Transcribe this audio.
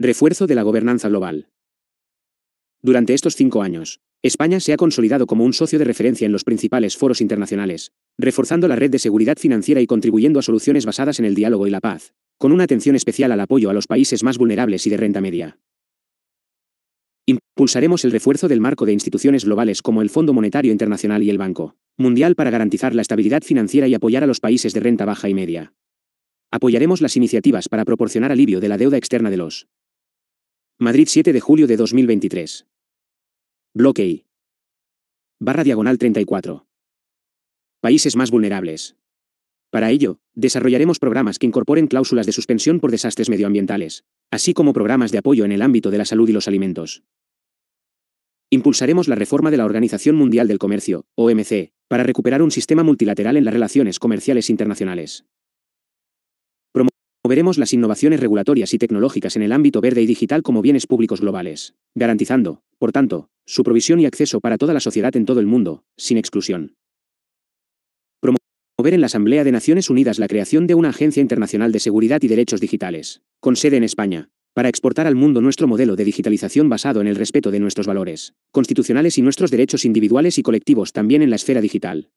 Refuerzo de la gobernanza global. Durante estos cinco años, España se ha consolidado como un socio de referencia en los principales foros internacionales, reforzando la red de seguridad financiera y contribuyendo a soluciones basadas en el diálogo y la paz, con una atención especial al apoyo a los países más vulnerables y de renta media. Impulsaremos el refuerzo del marco de instituciones globales como el Fondo Monetario Internacional y el Banco Mundial para garantizar la estabilidad financiera y apoyar a los países de renta baja y media. Apoyaremos las iniciativas para proporcionar alivio de la deuda externa de los Madrid 7 de julio de 2023. Bloque I. Barra diagonal 34. Países más vulnerables. Para ello, desarrollaremos programas que incorporen cláusulas de suspensión por desastres medioambientales, así como programas de apoyo en el ámbito de la salud y los alimentos. Impulsaremos la reforma de la Organización Mundial del Comercio, OMC, para recuperar un sistema multilateral en las relaciones comerciales internacionales. Veremos las innovaciones regulatorias y tecnológicas en el ámbito verde y digital como bienes públicos globales, garantizando, por tanto, su provisión y acceso para toda la sociedad en todo el mundo, sin exclusión. Promover en la Asamblea de Naciones Unidas la creación de una Agencia Internacional de Seguridad y Derechos Digitales, con sede en España, para exportar al mundo nuestro modelo de digitalización basado en el respeto de nuestros valores constitucionales y nuestros derechos individuales y colectivos también en la esfera digital.